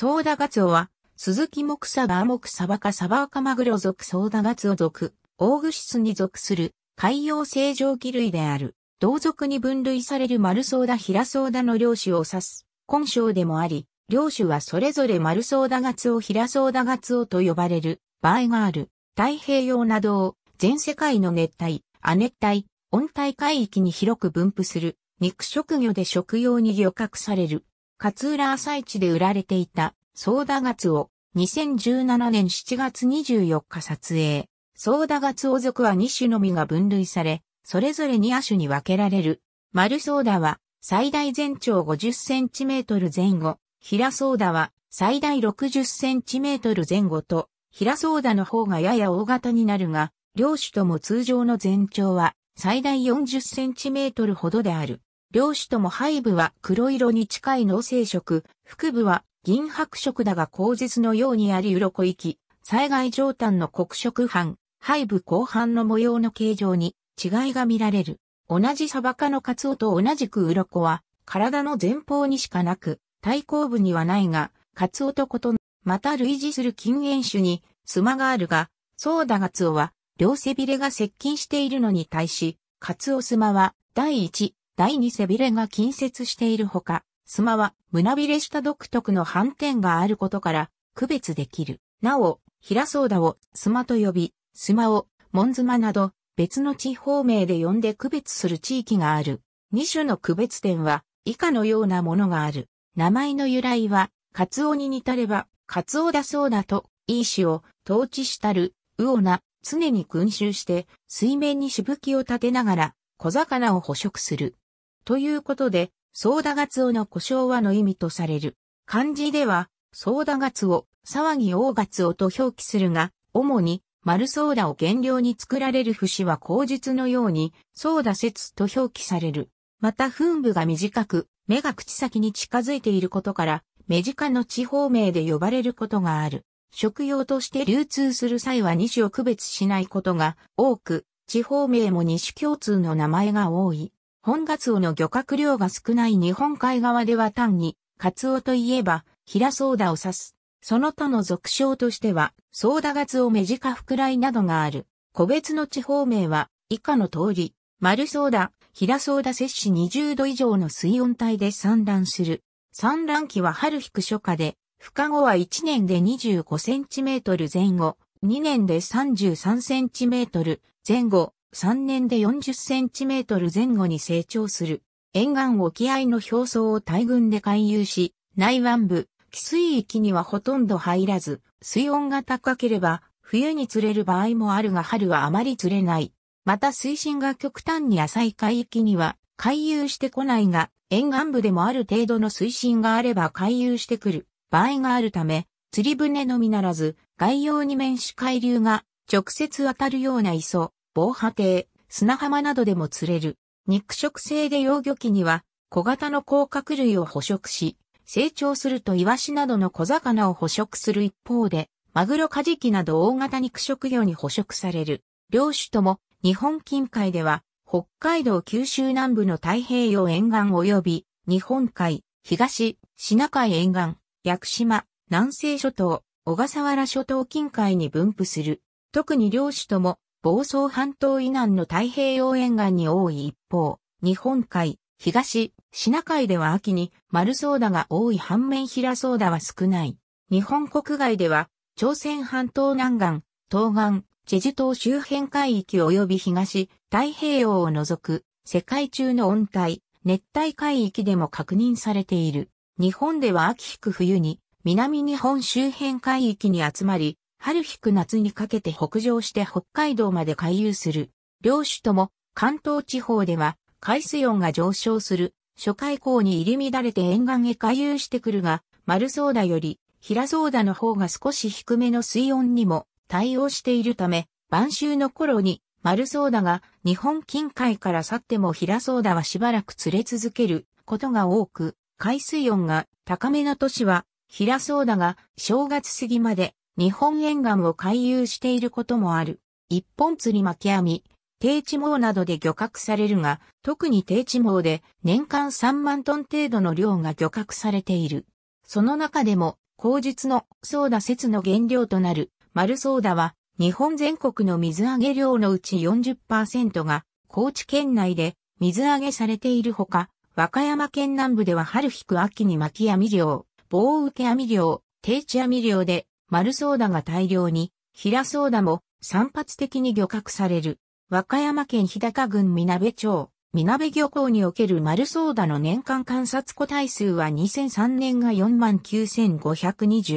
ソーダガツオは、鈴木木サバー木サバカサバーカマグロ属ソーダガツオ属、オーグシスに属する海洋正常器類である。同族に分類される丸ソーダ平ソーダの両種を指す。根性でもあり、両種はそれぞれ丸ソーダガツオ平ソーダガツオと呼ばれる場合がある。太平洋などを全世界の熱帯、亜熱帯、温帯海域に広く分布する肉食魚で食用に漁獲される。勝浦朝市で売られていたソーダガツオ、2017年7月24日撮影。ソーダガツオ族は2種のみが分類され、それぞれ2亜種に分けられる。丸ソーダは、最大全長50センチメートル前後。平ソーダは、最大60センチメートル前後と、平ソーダの方がやや大型になるが、両種とも通常の全長は、最大40センチメートルほどである。両種とも背部は黒色に近い脳性色、腹部は銀白色だが口実のようにあり鱗き、災害上端の黒色斑、背部後半の模様の形状に違いが見られる。同じサバ科のカツオと同じく鱗は、体の前方にしかなく、対抗部にはないが、カツオと異なまた類似する禁煙種に、スマがあるが、ソーダガツオは、両背びれが接近しているのに対し、カツオスマは、第1、第2背びれが近接しているほか、スマは胸びれ下独特の斑点があることから区別できる。なお、平ソーをスマと呼び、スマをモンズマなど別の地方名で呼んで区別する地域がある。二種の区別点は以下のようなものがある。名前の由来は、カツオに似たれば、カツオだそうだと、いいしを、統治したる、うおな、常に群衆して、水面にしぶきを立てながら、小魚を捕食する。ということで、ソーダガツオの故障はの意味とされる。漢字では、ソーダガツオ、騒ぎ大ガツオと表記するが、主に、丸ソーダを原料に作られる節は口述のように、ソーダ節と表記される。また、噴部が短く、目が口先に近づいていることから、目近の地方名で呼ばれることがある。食用として流通する際は2種を区別しないことが多く、地方名も2種共通の名前が多い。本ガツオの漁獲量が少ない日本海側では単に、カツオといえば、平ソーダを指す。その他の俗称としては、ソーダガツオメジカフクライなどがある。個別の地方名は、以下の通り、丸ソーダ、平ソーダ摂氏20度以上の水温帯で産卵する。産卵期は春引く初夏で、孵化後は1年で25センチメートル前後、2年で33センチメートル前後、3年で40センチメートル前後に成長する。沿岸沖合の表層を大群で回遊し、内湾部、寄水域にはほとんど入らず、水温が高ければ、冬に釣れる場合もあるが春はあまり釣れない。また水深が極端に浅い海域には、回遊してこないが、沿岸部でもある程度の水深があれば回遊してくる場合があるため、釣り船のみならず、外洋に面し海流が直接当たるような磯、防波堤、砂浜などでも釣れる。肉食性で幼魚期には小型の甲殻類を捕食し、成長するとイワシなどの小魚を捕食する一方で、マグロカジキなど大型肉食魚に捕食される。両種とも日本近海では北海道九州南部の太平洋沿岸及び日本海、東、シナ海沿岸、屋久島、南西諸島、小笠原諸島近海に分布する。特に両種とも房総半島以南の太平洋沿岸に多い一方、日本海、東、シナ海では秋に丸ソーダが多い反面平ソーダは少ない。日本国外では、朝鮮半島南岸、東岸、チェジュ島周辺海域及び東、太平洋を除く、世界中の温帯、熱帯海域でも確認されている。日本では秋引く冬に、南日本周辺海域に集まり、春引く夏にかけて北上して北海道まで回遊する。両種とも関東地方では海水温が上昇する。初回港に入り乱れて沿岸へ回遊してくるが、丸ソーダより平ソーダの方が少し低めの水温にも対応しているため、晩秋の頃に丸ソーダが日本近海から去っても平ソーダはしばらく釣れ続けることが多く、海水温が高めの年は平ソーダが正月過ぎまで日本沿岸を回遊していることもある。一本釣り巻き網、低地網などで漁獲されるが、特に低地網で年間3万トン程度の量が漁獲されている。その中でも、口実のソーダ説の原料となる丸ソーダは、日本全国の水揚げ量のうち40%が、高知県内で水揚げされているほか、和歌山県南部では春引く秋に巻き網漁、棒受け網漁、定置網漁で丸ソーダが大量に、平ソーダも散発的に漁獲される。和歌山県日高郡みなべ町、みなべ漁港における丸ソーダの年間観察個体数は2003年が49,528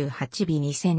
尾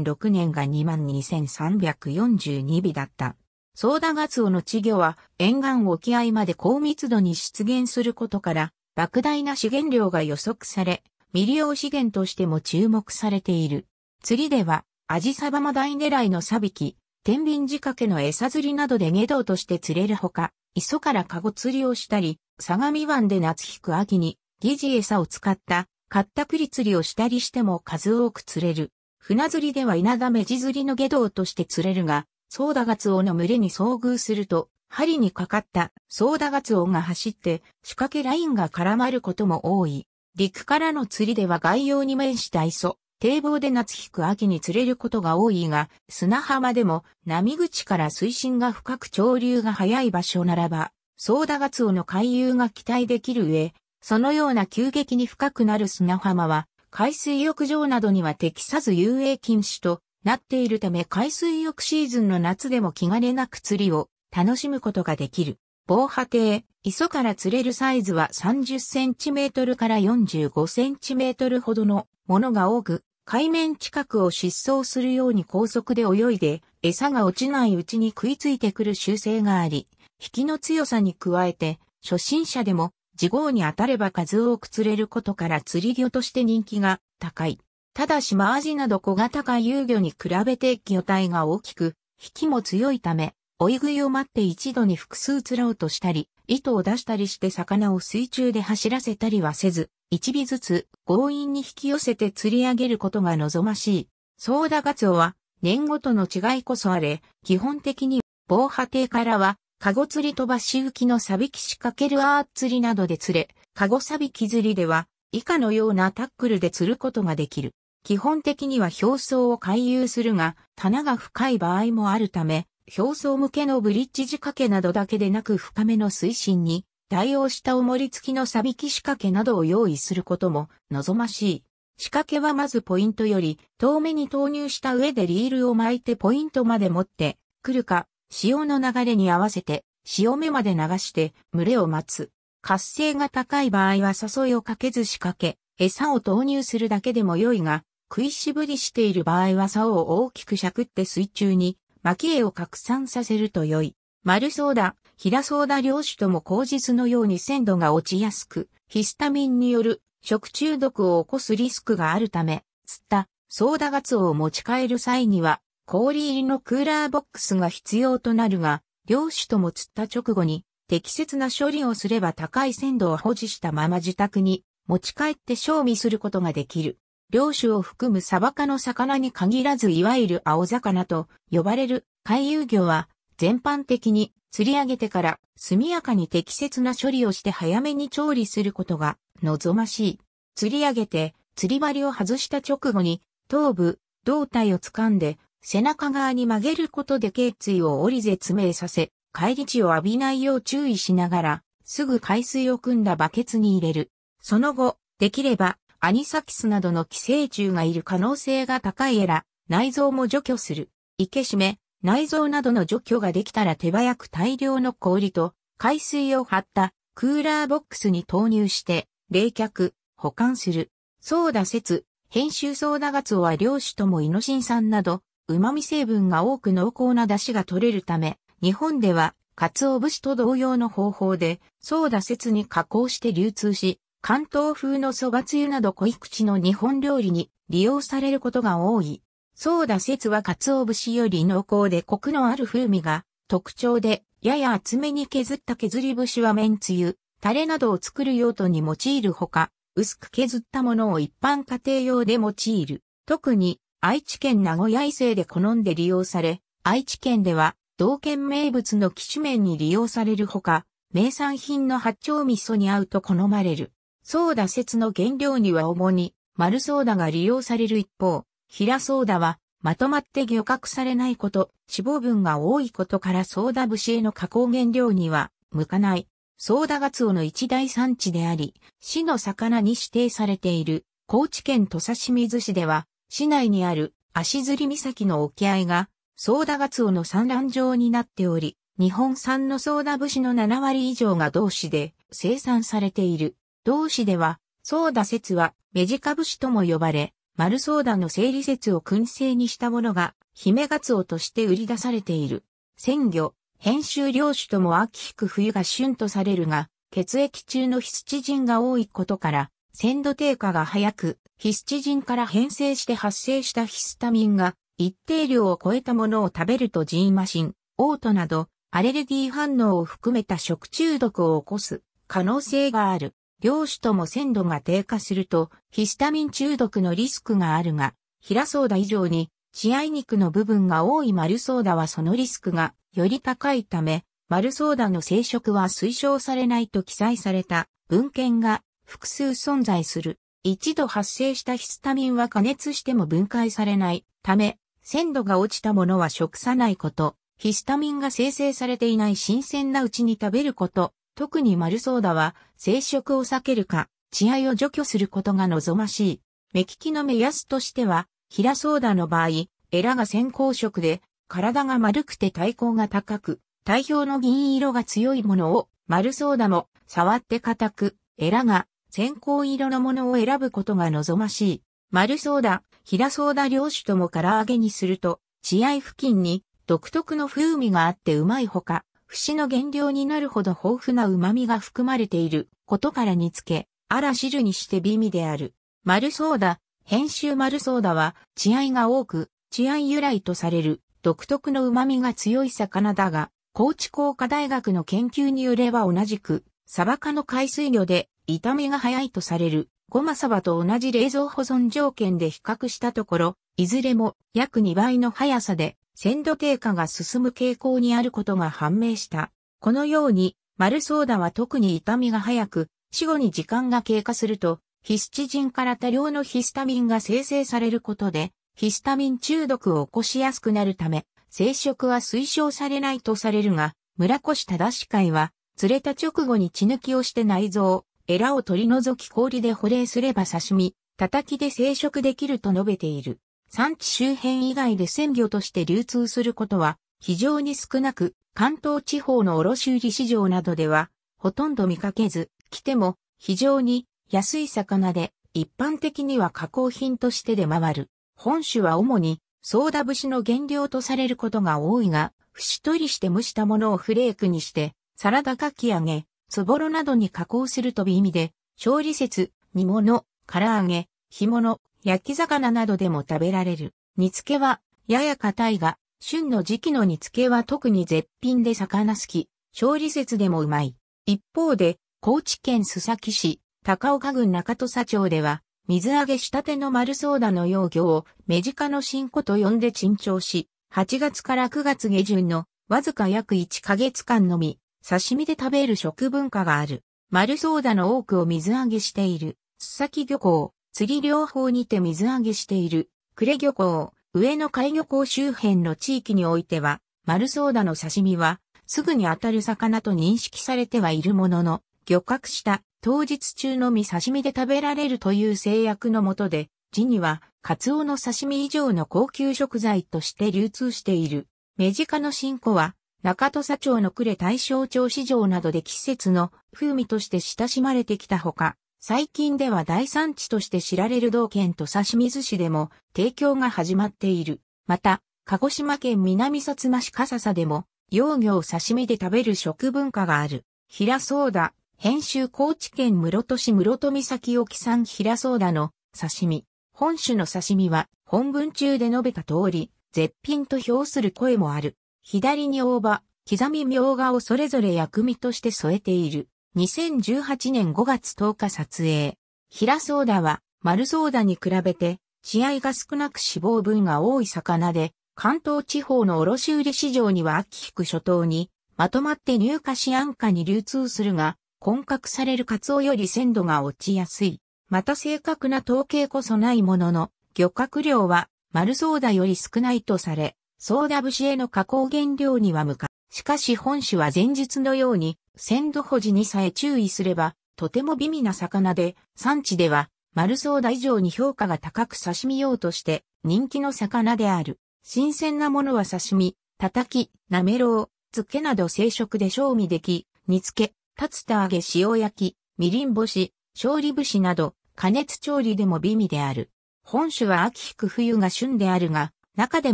2006年が22,342尾だった。ソーダガツオの稚魚は沿岸沖合まで高密度に出現することから、莫大な資源量が予測され、未利用資源としても注目されている。釣りでは、アジサバマ大狙いのサビキ、天秤仕掛けの餌釣りなどで下道として釣れるほか、磯からカゴ釣りをしたり、相模湾で夏引く秋に、疑似餌を使った、カッタクリ釣りをしたりしても数多く釣れる。船釣りでは稲田目地釣りの下道として釣れるが、ソーダガツオの群れに遭遇すると、針にかかったソーダガツオが走って仕掛けラインが絡まることも多い。陸からの釣りでは外洋に面した磯、堤防で夏引く秋に釣れることが多いが、砂浜でも波口から水深が深く潮流が速い場所ならば、ソーダガツオの回遊が期待できる上、そのような急激に深くなる砂浜は、海水浴場などには適さず遊泳禁止となっているため海水浴シーズンの夏でも気兼ねなく釣りを楽しむことができる。防波堤、磯から釣れるサイズは30センチメートルから45センチメートルほどのものが多く、海面近くを疾走するように高速で泳いで、餌が落ちないうちに食いついてくる習性があり、引きの強さに加えて、初心者でも、自号に当たれば数多く釣れることから釣り魚として人気が高い。ただしマアジなど小型化遊魚に比べて魚体が大きく、引きも強いため、追い食いを待って一度に複数釣ろうとしたり、糸を出したりして魚を水中で走らせたりはせず、一尾ずつ強引に引き寄せて釣り上げることが望ましい。ソーダガツオは年ごとの違いこそあれ、基本的に防波堤からは、カゴ釣り飛ばし浮きのサビキ仕掛けるアー釣りなどで釣れ、カゴサビキ釣りでは以下のようなタックルで釣ることができる。基本的には表層を回遊するが、棚が深い場合もあるため、表層向けのブリッジ仕掛けなどだけでなく深めの水深に対応した重り付きの錆ビき仕掛けなどを用意することも望ましい。仕掛けはまずポイントより遠目に投入した上でリールを巻いてポイントまで持ってくるか、潮の流れに合わせて潮目まで流して群れを待つ。活性が高い場合は誘いをかけず仕掛け、餌を投入するだけでも良いが、食いしぶりしている場合は竿を大きくしゃくって水中に、巻き絵を拡散させると良い。丸そうだ。平そうだ。領主とも口実のように鮮度が落ちやすく、ヒスタミンによる食中毒を起こすリスクがあるため、釣ったソーダガツオを持ち帰る際には、氷入りのクーラーボックスが必要となるが、漁師とも釣った直後に適切な処理をすれば高い鮮度を保持したまま自宅に持ち帰って賞味することができる。漁師を含むサバ科の魚に限らずいわゆる青魚と呼ばれる回遊魚は全般的に釣り上げてから速やかに適切な処理をして早めに調理することが望ましい。釣り上げて釣り針を外した直後に頭部、胴体を掴んで背中側に曲げることで頸椎を折り絶命させ、帰り地を浴びないよう注意しながら、すぐ海水を汲んだバケツに入れる。その後、できれば、アニサキスなどの寄生虫がいる可能性が高いエラ、内臓も除去する。生けしめ、内臓などの除去ができたら手早く大量の氷と海水を張ったクーラーボックスに投入して冷却、保管する。ソーダ説、編集ソーダガツオは漁師ともイノシン酸など、旨味成分が多く濃厚な出汁が取れるため、日本ではカツオ節と同様の方法で、ソーダ説に加工して流通し、関東風の蕎麦つゆなど濃い口の日本料理に利用されることが多い。ソーダ節は鰹節より濃厚でコクのある風味が特徴で、やや厚めに削った削り節は麺つゆ、タレなどを作る用途に用いるほか、薄く削ったものを一般家庭用で用いる。特に愛知県名古屋伊勢で好んで利用され、愛知県では同県名物の騎士麺に利用されるほか、名産品の八丁味噌に合うと好まれる。ソーダ説の原料には主に丸ソーダが利用される一方、平ソーダは、まとまって漁獲されないこと、脂肪分が多いことからソーダ節への加工原料には、向かない、ソーダガツオの一大産地であり、市の魚に指定されている、高知県土佐清水市では、市内にある足摺岬の沖合が、ソーダガツオの産卵場になっており、日本産のソーダ節の7割以上が同市で生産されている。同市では、ソーダ節はメジカ節とも呼ばれ、丸相談の整理説を燻製にしたものが、姫ガツオとして売り出されている。鮮魚、編集領主とも秋引く冬が旬とされるが、血液中のヒスチジンが多いことから、鮮度低下が早く、ヒスチジンから変性して発生したヒスタミンが、一定量を超えたものを食べるとジーマシン、オートなど、アレルギー反応を含めた食中毒を起こす可能性がある。両種とも鮮度が低下すると、ヒスタミン中毒のリスクがあるが、平ソーダ以上に、血合い肉の部分が多い丸ソーダはそのリスクがより高いため、丸ソーダの生殖は推奨されないと記載された文献が複数存在する。一度発生したヒスタミンは加熱しても分解されないため、鮮度が落ちたものは食さないこと、ヒスタミンが生成されていない新鮮なうちに食べること、特にマルソーダは生殖を避けるか、血合いを除去することが望ましい。目利きの目安としては、ヒラソーダの場合、エラが先行色で、体が丸くて体高が高く、体表の銀色が強いものを、丸ソーダも触って硬く、エラが先行色のものを選ぶことが望ましい。丸ソーダ、平ソーダ両種とも唐揚げにすると、血合い付近に独特の風味があってうまいほか、節の原料になるほど豊富な旨味が含まれていることから煮付け、あら汁にして美味である。丸ソーダ、編集丸ソーダは、血合いが多く、血合い由来とされる、独特の旨味が強い魚だが、高知工科大学の研究によれば同じく、サバ科の海水魚で、痛みが早いとされる、ゴマサバと同じ冷蔵保存条件で比較したところ、いずれも約2倍の速さで鮮度低下が進む傾向にあることが判明した。このように、丸ソーダは特に痛みが早く、死後に時間が経過すると、ヒスチジンから多量のヒスタミンが生成されることで、ヒスタミン中毒を起こしやすくなるため、生殖は推奨されないとされるが、村越正司会は、釣れた直後に血抜きをして内臓、エラを取り除き氷で保冷すれば刺身、叩きで生殖できると述べている。産地周辺以外で鮮魚として流通することは非常に少なく、関東地方の卸売市場などではほとんど見かけず、来ても非常に安い魚で一般的には加工品として出回る。本種は主にソーダ節の原料とされることが多いが、節取りして蒸したものをフレークにして、サラダかき揚げ、そぼろなどに加工するとび意味で、調理節、煮物、唐揚げ、干物、焼き魚などでも食べられる。煮付けは、やや硬いが、旬の時期の煮付けは特に絶品で魚好き、調理説でもうまい。一方で、高知県須崎市、高岡郡中土佐町では、水揚げしたての丸ソーダの幼魚を、目近の新子と呼んで珍重し、8月から9月下旬の、わずか約1ヶ月間のみ、刺身で食べる食文化がある。丸ソーダの多くを水揚げしている、須崎漁港、釣り両方にて水揚げしている、呉漁港、上野海漁港周辺の地域においては、丸ソーダの刺身は、すぐに当たる魚と認識されてはいるものの、漁獲した当日中のみ刺身で食べられるという制約のもとで、地には、カツオの刺身以上の高級食材として流通している。メジカの新子は、中土佐町の呉大正町市場などで季節の風味として親しまれてきたほか、最近では大産地として知られる道県と佐清水市でも提供が始まっている。また、鹿児島県南薩摩市笠佐でも、幼魚を刺身で食べる食文化がある。平そうだ、編集高知県室戸市室戸岬沖産平そうだの刺身。本種の刺身は本文中で述べた通り、絶品と評する声もある。左に大葉、刻み苗がをそれぞれ薬味として添えている。2018年5月10日撮影。平ソーダは、丸ソーダに比べて、試合が少なく脂肪分が多い魚で、関東地方の卸売市場には秋引く諸島に、まとまって入荷し安価に流通するが、混獲されるカツオより鮮度が落ちやすい。また正確な統計こそないものの、漁獲量は、丸ソーダより少ないとされ、ソーダ節への加工原料には向か。しかし本種は前日のように、鮮度保持にさえ注意すれば、とても微味な魚で、産地では、丸ソーダ以上に評価が高く刺身用として人気の魚である。新鮮なものは刺身、叩き、なめろう、漬けなど生食で賞味でき、煮付け、竜田揚げ塩焼き、みりん干し、勝利節など、加熱調理でも美味である。本種は秋引く冬が旬であるが、中で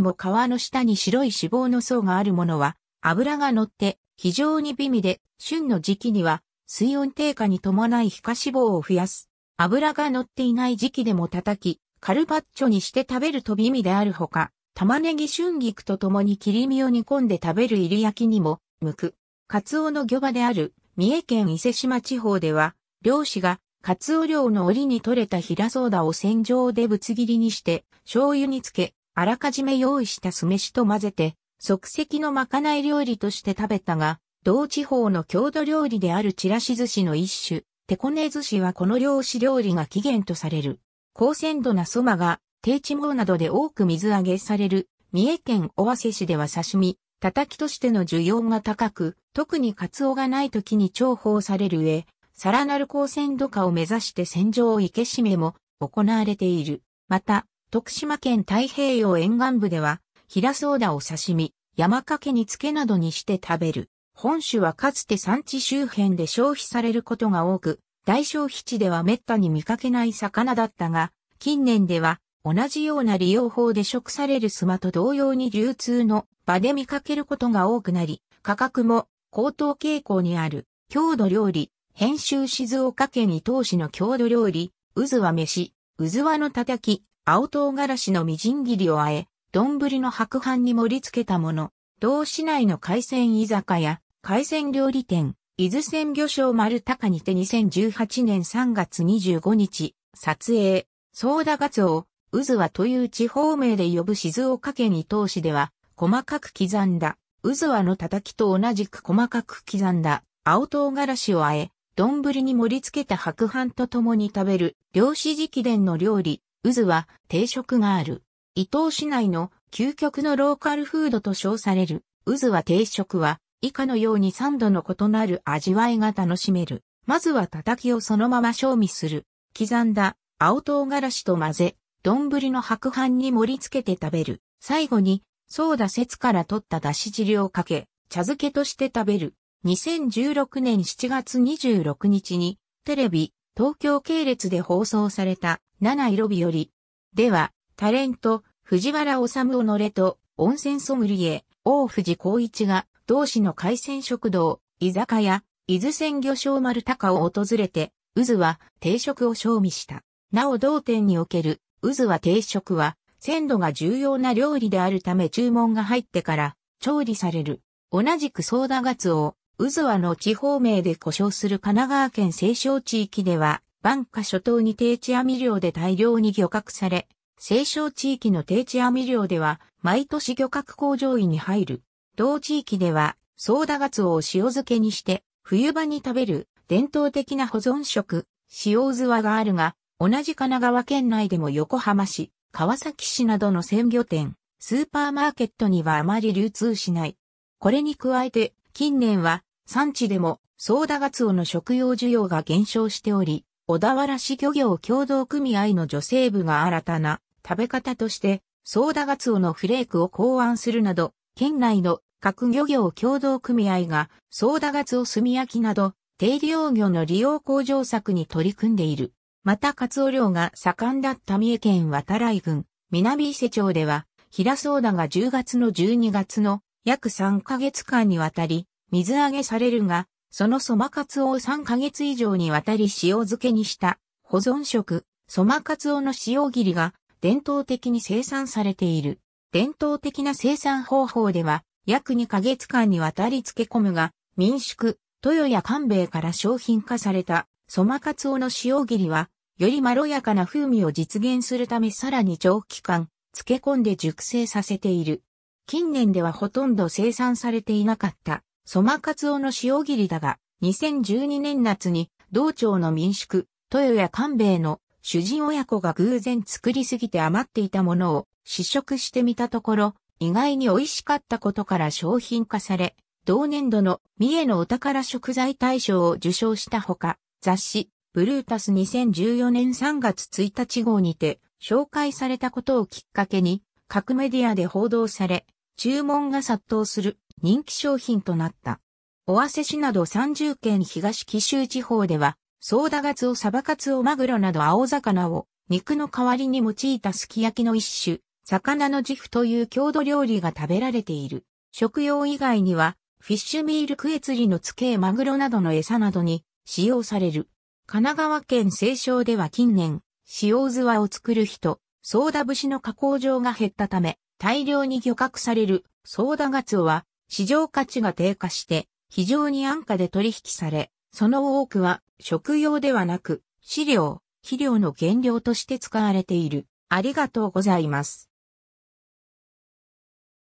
も皮の下に白い脂肪の層があるものは、油が乗って非常に美味で、旬の時期には水温低下に伴い皮下脂肪を増やす。油が乗っていない時期でも叩き、カルパッチョにして食べると美味であるほか、玉ねぎ春菊と共に切り身を煮込んで食べる入り焼きにも向く。カツオの魚場である三重県伊勢島地方では、漁師がカツオ漁の折に取れた平ソーダを戦場でぶつ切りにして、醤油につけ、あらかじめ用意した酢飯と混ぜて、即席のまかない料理として食べたが、同地方の郷土料理であるちらし寿司の一種、テこね寿司はこの漁師料理が起源とされる。高鮮度なそばが、低地網などで多く水揚げされる、三重県尾鷲市では刺身、たたきとしての需要が高く、特にカツオがない時に重宝される上、さらなる高鮮度化を目指して戦場を生けしめも行われている。また、徳島県太平洋沿岸部では、平ソーダを刺身、山かけにつけなどにして食べる。本種はかつて産地周辺で消費されることが多く、大消費地では滅多に見かけない魚だったが、近年では同じような利用法で食されるスマと同様に流通の場で見かけることが多くなり、価格も高騰傾向にある郷土料理、編集静岡県伊東市の郷土料理、うずわ飯、うずわのたたき、青唐辛子のみじん切りをあえ、丼の白飯に盛り付けたもの、同市内の海鮮居酒屋、海鮮料理店、伊豆鮮魚商丸高にて2018年3月25日、撮影、ソーダガツオ、渦はという地方名で呼ぶ静岡県伊東市では、細かく刻んだ、渦はのたたきと同じく細かく刻んだ、青唐辛子をあえ、丼に盛り付けた白飯と共に食べる、漁師直伝の料理、渦は定食がある。伊東市内の究極のローカルフードと称される、渦は定食は、以下のように3度の異なる味わいが楽しめる。まずは叩きをそのまま賞味する。刻んだ青唐辛子と混ぜ、丼の白飯に盛り付けて食べる。最後に、ソーダ節から取っただし汁をかけ、茶漬けとして食べる。2016年7月26日に、テレビ、東京系列で放送された、七色日より、では、タレント、藤原治をのれと、温泉ソムリエ、大藤光一が、同市の海鮮食堂、居酒屋、伊豆鮮魚小丸高を訪れて、渦は定食を賞味した。なお同店における、渦は定食は、鮮度が重要な料理であるため注文が入ってから、調理される。同じくソーダガツオ、渦はの地方名で故障する神奈川県西小地域では、万華諸島に定置網漁で大量に漁獲され、西小地域の定置網漁では、毎年漁獲工場位に入る。同地域では、ソーダガツオを塩漬けにして、冬場に食べる伝統的な保存食、塩津和があるが、同じ神奈川県内でも横浜市、川崎市などの鮮魚店、スーパーマーケットにはあまり流通しない。これに加えて、近年は産地でもソーダガツオの食用需要が減少しており、小田原市漁業協同組合の女性部が新たな食べ方として、ソーダガツオのフレークを考案するなど、県内の各漁業協同組合が、ソーダガツオ炭焼きなど、低量魚の利用向上策に取り組んでいる。また、カツオ漁が盛んだった三重県渡来郡、南伊勢町では、平ソーダが10月の12月の約3ヶ月間にわたり、水揚げされるが、そのソマカツオを3ヶ月以上にわたり塩漬けにした、保存食、ソマカツオの塩切りが伝統的に生産されている。伝統的な生産方法では、約2ヶ月間にわたり漬け込むが、民宿、豊や官兵衛から商品化された、ソマカツオの塩切りは、よりまろやかな風味を実現するためさらに長期間、漬け込んで熟成させている。近年ではほとんど生産されていなかった、ソマカツオの塩切りだが、2012年夏に、道庁の民宿、豊や官兵衛の主人親子が偶然作りすぎて余っていたものを試食してみたところ、意外に美味しかったことから商品化され、同年度の三重のお宝食材大賞を受賞したほか、雑誌、ブルータス2014年3月1日号にて紹介されたことをきっかけに、各メディアで報道され、注文が殺到する人気商品となった。尾鷲市など30県東紀州地方では、ソーダガツオ、サバカツオ、マグロなど青魚を肉の代わりに用いたすき焼きの一種、魚のジフという郷土料理が食べられている。食用以外には、フィッシュミールクエツリの漬けマグロなどの餌などに使用される。神奈川県西省では近年、塩図和を作る人、ソーダ節の加工場が減ったため、大量に漁獲されるソーダガツオは市場価値が低下して非常に安価で取引され、その多くは食用ではなく、飼料、肥料の原料として使われている。ありがとうございます。